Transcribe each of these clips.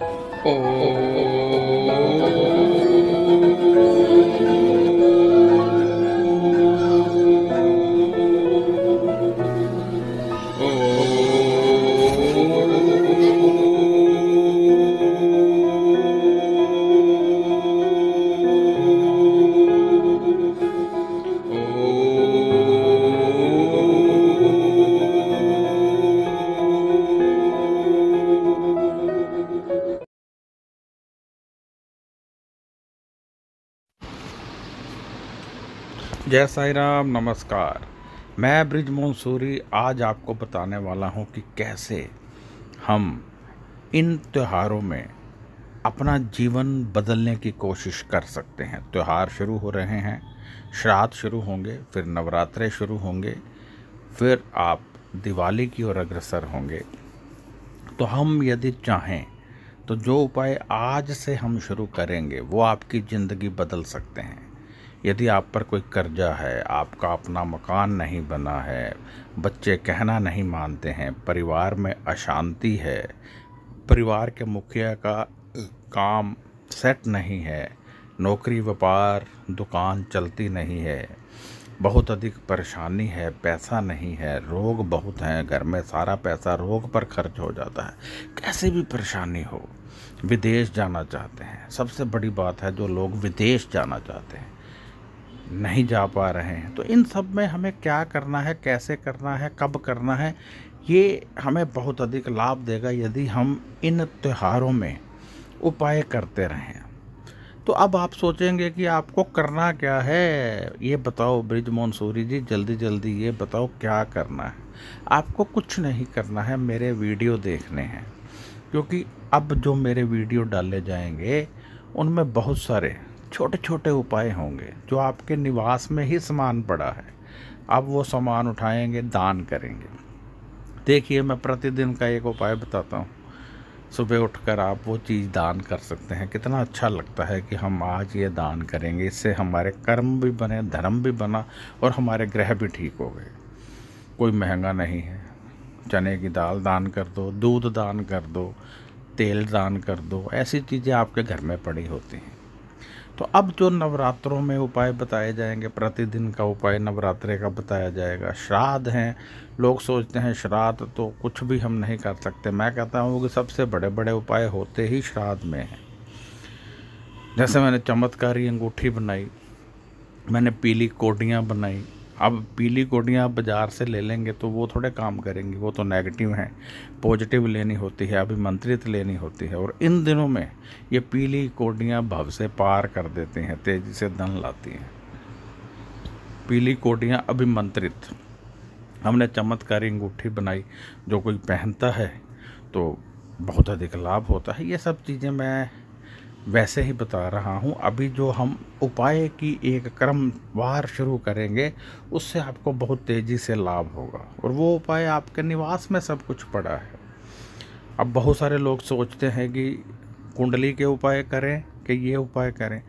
哦。जय साई राम नमस्कार मैं ब्रिज मंसूरी आज आपको बताने वाला हूँ कि कैसे हम इन त्योहारों में अपना जीवन बदलने की कोशिश कर सकते हैं त्यौहार शुरू हो रहे हैं श्राद्ध शुरू होंगे फिर नवरात्रे शुरू होंगे फिर आप दिवाली की ओर अग्रसर होंगे तो हम यदि चाहें तो जो उपाय आज से हम शुरू करेंगे वो आपकी ज़िंदगी बदल सकते हैं यदि आप पर कोई कर्जा है आपका अपना मकान नहीं बना है बच्चे कहना नहीं मानते हैं परिवार में अशांति है परिवार के मुखिया का काम सेट नहीं है नौकरी व्यापार दुकान चलती नहीं है बहुत अधिक परेशानी है पैसा नहीं है रोग बहुत हैं घर में सारा पैसा रोग पर खर्च हो जाता है कैसे भी परेशानी हो विदेश जाना चाहते हैं सबसे बड़ी बात है जो लोग विदेश जाना चाहते हैं नहीं जा पा रहे हैं तो इन सब में हमें क्या करना है कैसे करना है कब करना है ये हमें बहुत अधिक लाभ देगा यदि हम इन त्योहारों में उपाय करते रहें तो अब आप सोचेंगे कि आपको करना क्या है ये बताओ ब्रिज मोनसूरी जी जल्दी जल्दी ये बताओ क्या करना है आपको कुछ नहीं करना है मेरे वीडियो देखने हैं क्योंकि अब जो मेरे वीडियो डाले जाएंगे उनमें बहुत सारे छोटे छोटे उपाय होंगे जो आपके निवास में ही सामान पड़ा है आप वो सामान उठाएंगे दान करेंगे देखिए मैं प्रतिदिन का एक उपाय बताता हूँ सुबह उठकर आप वो चीज़ दान कर सकते हैं कितना अच्छा लगता है कि हम आज ये दान करेंगे इससे हमारे कर्म भी बने धर्म भी बना और हमारे ग्रह भी ठीक हो गए कोई महंगा नहीं है चने की दाल दान कर दो दूध दान कर दो तेल दान कर दो ऐसी चीज़ें आपके घर में पड़ी होती हैं तो अब जो नवरात्रों में उपाय बताए जाएंगे प्रतिदिन का उपाय नवरात्रे का बताया जाएगा श्राद्ध हैं लोग सोचते हैं श्राद्ध तो कुछ भी हम नहीं कर सकते मैं कहता हूँ कि सबसे बड़े बड़े उपाय होते ही श्राद्ध में हैं जैसे मैंने चमत्कारी अंगूठी बनाई मैंने पीली कोटियाँ बनाई अब पीली गोटियाँ आप बाज़ार से ले लेंगे तो वो थोड़े काम करेंगी वो तो नेगेटिव हैं पॉजिटिव लेनी होती है अभिमंत्रित लेनी होती है और इन दिनों में ये पीली कोटियाँ भव से पार कर देती हैं तेज़ी से धन लाती हैं पीली कोटियाँ अभिमंत्रित हमने चमत्कारी अंगूठी बनाई जो कोई पहनता है तो बहुत अधिक लाभ होता है ये सब चीज़ें मैं वैसे ही बता रहा हूँ अभी जो हम उपाय की एक क्रमवार शुरू करेंगे उससे आपको बहुत तेज़ी से लाभ होगा और वो उपाय आपके निवास में सब कुछ पड़ा है अब बहुत सारे लोग सोचते हैं कि कुंडली के उपाय करें कि ये उपाय करें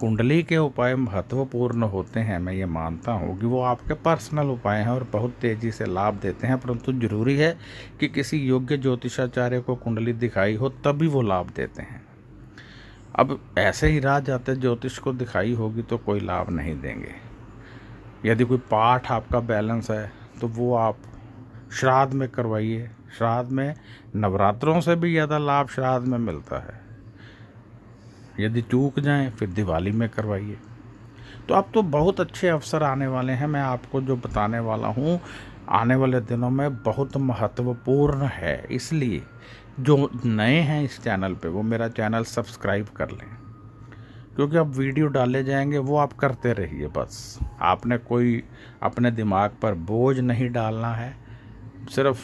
कुंडली के उपाय महत्वपूर्ण होते हैं मैं ये मानता हूँ कि वो आपके पर्सनल उपाय हैं और बहुत तेज़ी से लाभ देते हैं परंतु ज़रूरी है कि किसी योग्य ज्योतिषाचार्य को कुंडली दिखाई हो तभी वो लाभ देते हैं अब ऐसे ही राह जाते ज्योतिष को दिखाई होगी तो कोई लाभ नहीं देंगे यदि कोई पाठ आपका बैलेंस है तो वो आप श्राद्ध में करवाइए श्राद्ध में नवरात्रों से भी ज़्यादा लाभ श्राद्ध में मिलता है यदि चूक जाएं फिर दिवाली में करवाइए तो अब तो बहुत अच्छे अवसर आने वाले हैं मैं आपको जो बताने वाला हूँ आने वाले दिनों में बहुत महत्वपूर्ण है इसलिए जो नए हैं इस चैनल पे वो मेरा चैनल सब्सक्राइब कर लें क्योंकि अब वीडियो डाले जाएंगे वो आप करते रहिए बस आपने कोई अपने दिमाग पर बोझ नहीं डालना है सिर्फ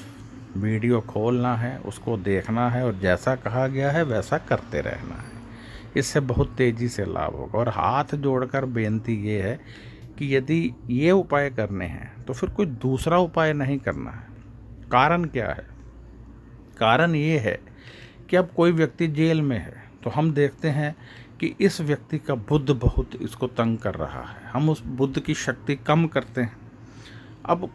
वीडियो खोलना है उसको देखना है और जैसा कहा गया है वैसा करते रहना है इससे बहुत तेज़ी से लाभ होगा और हाथ जोड़कर बेनती ये है कि यदि ये उपाय करने हैं तो फिर कोई दूसरा उपाय नहीं करना है कारण क्या है कारण ये है कि अब कोई व्यक्ति जेल में है तो हम देखते हैं कि इस व्यक्ति का बुद्ध बहुत इसको तंग कर रहा है हम उस बुद्ध की शक्ति कम करते हैं अब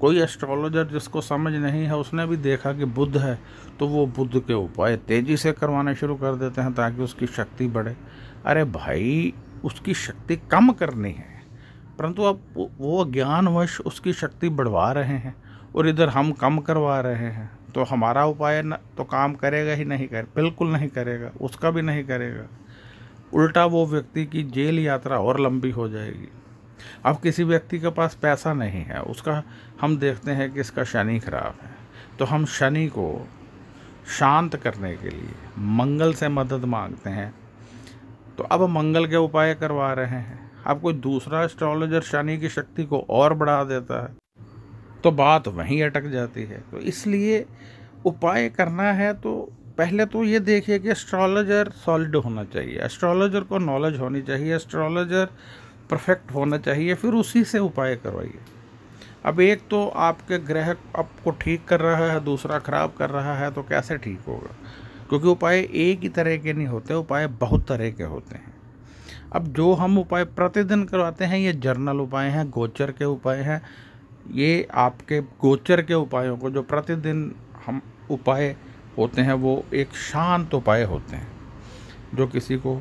कोई एस्ट्रोलॉजर जिसको समझ नहीं है उसने भी देखा कि बुद्ध है तो वो बुद्ध के उपाय तेज़ी से करवाने शुरू कर देते हैं ताकि उसकी शक्ति बढ़े अरे भाई उसकी शक्ति कम करनी है परंतु अब वो ज्ञानवश उसकी शक्ति बढ़वा रहे हैं और इधर हम कम करवा रहे हैं तो हमारा उपाय न तो काम करेगा ही नहीं करे बिल्कुल नहीं करेगा उसका भी नहीं करेगा उल्टा वो व्यक्ति की जेल यात्रा और लंबी हो जाएगी अब किसी व्यक्ति के पास पैसा नहीं है उसका हम देखते हैं कि इसका शनि खराब है तो हम शनि को शांत करने के लिए मंगल से मदद मांगते हैं तो अब मंगल के उपाय करवा रहे हैं अब कोई दूसरा एस्ट्रोलॉजर शनि की शक्ति को और बढ़ा देता है तो बात वहीं अटक जाती है तो इसलिए उपाय करना है तो पहले तो ये देखिए कि एस्ट्रोलॉजर सॉलिड होना चाहिए एस्ट्रोलॉजर को नॉलेज होनी चाहिए एस्ट्रोलॉजर परफेक्ट होना चाहिए फिर उसी से उपाय करवाइए अब एक तो आपके ग्रह आपको ठीक कर रहा है दूसरा ख़राब कर रहा है तो कैसे ठीक होगा क्योंकि उपाय एक ही तरह के नहीं होते उपाय बहुत तरह के होते हैं अब जो हम उपाय प्रतिदिन करवाते हैं ये जर्नल उपाय हैं गोचर के उपाय हैं ये आपके गोचर के उपायों को जो प्रतिदिन हम उपाय होते हैं वो एक शांत उपाय होते हैं जो किसी को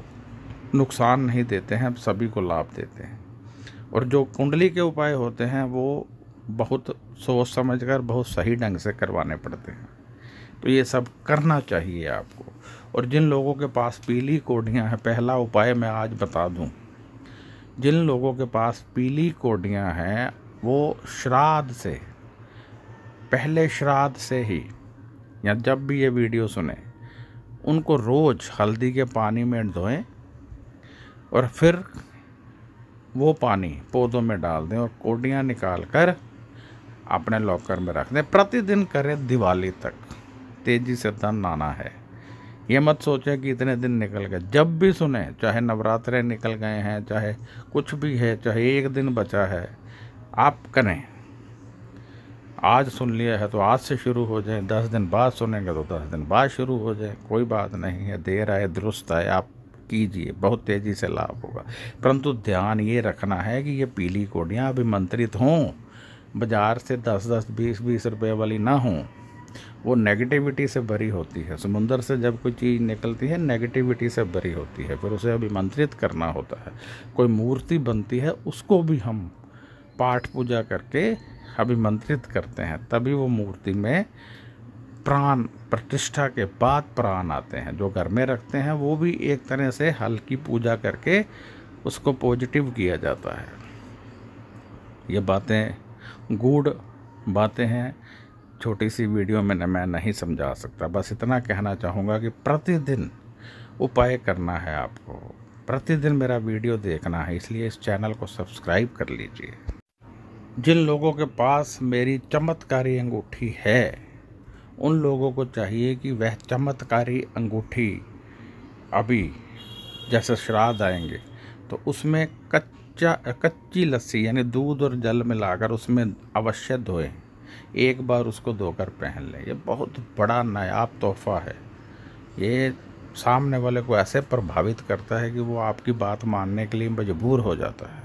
नुकसान नहीं देते हैं सभी को लाभ देते हैं और जो कुंडली के उपाय होते हैं वो बहुत सोच समझ कर बहुत सही ढंग से करवाने पड़ते हैं तो ये सब करना चाहिए आपको और जिन लोगों के पास पीली कोडियाँ हैं पहला उपाय मैं आज बता दूँ जिन लोगों के पास पीली कोडियाँ हैं वो श्राद्ध से पहले श्राद्ध से ही या जब भी ये वीडियो सुने उनको रोज़ हल्दी के पानी में धोएं और फिर वो पानी पौधों में डाल दें और कोडियाँ निकाल कर अपने लॉकर में रख दें प्रतिदिन करें दिवाली तक तेज़ी से धन नाना है ये मत सोचें कि इतने दिन निकल गए जब भी सुने चाहे नवरात्रे निकल गए हैं चाहे कुछ भी है चाहे एक दिन बचा है आप करें आज सुन लिया है तो आज से शुरू हो जाए दस दिन बाद सुनेंगे तो दस दिन बाद शुरू हो जाए कोई बात नहीं है देर आए दुरुस्त आए आप कीजिए बहुत तेज़ी से लाभ होगा परंतु ध्यान ये रखना है कि ये पीली कोडियाँ अभिमंत्रित हों बाज़ार से दस दस बीस बीस रुपए वाली ना हों वो नेगेटिविटी से भरी होती है समुंदर से जब कोई चीज़ निकलती है नेगेटिविटी से भरी होती है फिर उसे अभिमंत्रित करना होता है कोई मूर्ति बनती है उसको भी हम पाठ पूजा करके अभिमंत्रित करते हैं तभी वो मूर्ति में प्राण प्रतिष्ठा के बाद प्राण आते हैं जो घर में रखते हैं वो भी एक तरह से हल्की पूजा करके उसको पॉजिटिव किया जाता है ये बातें गूढ़ बातें हैं छोटी सी वीडियो में न मैं नहीं समझा सकता बस इतना कहना चाहूँगा कि प्रतिदिन उपाय करना है आपको प्रतिदिन मेरा वीडियो देखना है इसलिए इस चैनल को सब्सक्राइब कर लीजिए जिन लोगों के पास मेरी चमत्कारी अंगूठी है उन लोगों को चाहिए कि वह चमत्कारी अंगूठी अभी जैसे श्राद्ध आएंगे तो उसमें कच्चा कच्ची लस्सी यानी दूध और जल मिलाकर उसमें अवश्य धोएं एक बार उसको धोकर पहन लें ये बहुत बड़ा नायाब तोहफा है ये सामने वाले को ऐसे प्रभावित करता है कि वो आपकी बात मानने के लिए मजबूर हो जाता है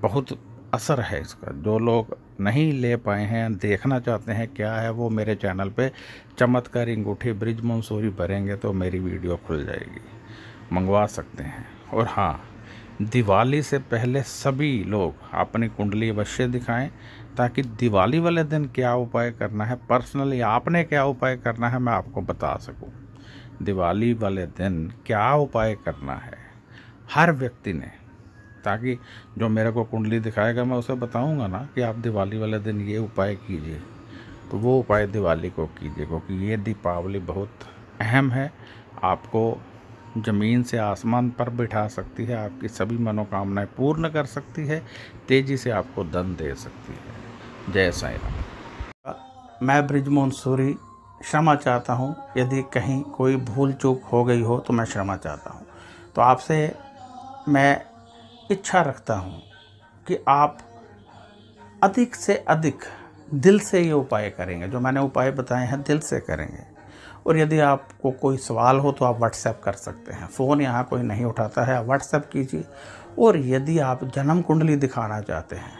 बहुत असर है इसका जो लोग नहीं ले पाए हैं देखना चाहते हैं क्या है वो मेरे चैनल पे चमत्कार अंगूठी ब्रिज मंसूरी भरेंगे तो मेरी वीडियो खुल जाएगी मंगवा सकते हैं और हाँ दिवाली से पहले सभी लोग अपनी कुंडली अवश्य दिखाएं ताकि दिवाली वाले दिन क्या उपाय करना है पर्सनली आपने क्या उपाय करना है मैं आपको बता सकूँ दिवाली वाले दिन क्या उपाय करना है हर व्यक्ति ने ताकि जो मेरे को कुंडली दिखाएगा मैं उसे बताऊंगा ना कि आप दिवाली वाले दिन ये उपाय कीजिए तो वो उपाय दिवाली को कीजिए क्योंकि ये दीपावली बहुत अहम है आपको ज़मीन से आसमान पर बिठा सकती है आपकी सभी मनोकामनाएं पूर्ण कर सकती है तेज़ी से आपको धन दे सकती है जय साई राम मैं ब्रिज सूरी क्षमा चाहता हूँ यदि कहीं कोई भूल चूक हो गई हो तो मैं क्षमा चाहता हूँ तो आपसे मैं इच्छा रखता हूँ कि आप अधिक से अधिक दिल से ये उपाय करेंगे जो मैंने उपाय बताए हैं दिल से करेंगे और यदि आपको कोई सवाल हो तो आप व्हाट्सएप कर सकते हैं फ़ोन यहाँ कोई नहीं उठाता है आप व्हाट्सएप कीजिए और यदि आप जन्म कुंडली दिखाना चाहते हैं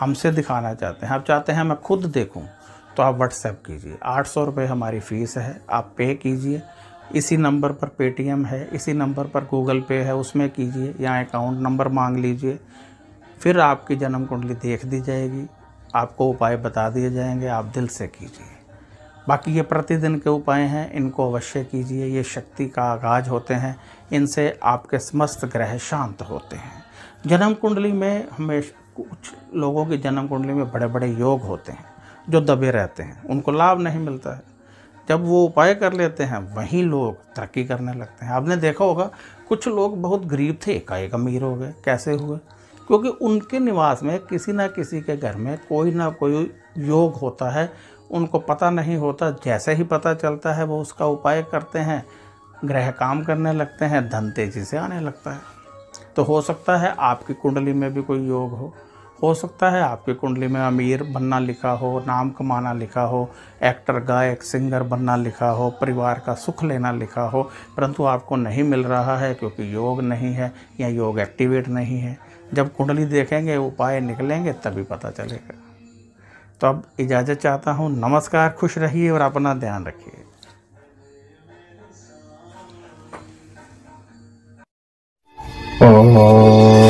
हमसे दिखाना चाहते हैं आप चाहते हैं मैं खुद देखूं तो आप व्हाट्सएप कीजिए आठ सौ रुपये हमारी फ़ीस है आप पे कीजिए इसी नंबर पर पेटीएम है इसी नंबर पर गूगल पे है उसमें कीजिए या अकाउंट नंबर मांग लीजिए फिर आपकी जन्म कुंडली देख दी जाएगी आपको उपाय बता दिए जाएंगे आप दिल से कीजिए बाकी ये प्रतिदिन के उपाय हैं इनको अवश्य कीजिए ये शक्ति का आगाज होते हैं इनसे आपके समस्त ग्रह शांत होते हैं जन्म कुंडली में हमेशा कुछ लोगों की जन्म कुंडली में बड़े बड़े योग होते हैं जो दबे रहते हैं उनको लाभ नहीं मिलता है जब वो उपाय कर लेते हैं वहीं लोग तरक्की करने लगते हैं आपने देखा होगा कुछ लोग बहुत गरीब थे एकाएक अमीर हो गए कैसे हुए क्योंकि उनके निवास में किसी ना किसी के घर में कोई ना कोई योग होता है उनको पता नहीं होता जैसे ही पता चलता है वो उसका उपाय करते हैं ग्रह काम करने लगते हैं धन तेजी से आने लगता है तो हो सकता है आपकी कुंडली में भी कोई योग हो हो सकता है आपकी कुंडली में अमीर बनना लिखा हो नाम कमाना लिखा हो एक्टर गायक सिंगर बनना लिखा हो परिवार का सुख लेना लिखा हो परंतु आपको नहीं मिल रहा है क्योंकि योग नहीं है या योग एक्टिवेट नहीं है जब कुंडली देखेंगे उपाय निकलेंगे तभी पता चलेगा तो अब इजाज़त चाहता हूँ नमस्कार खुश रहिए और अपना ध्यान रखिए Oh.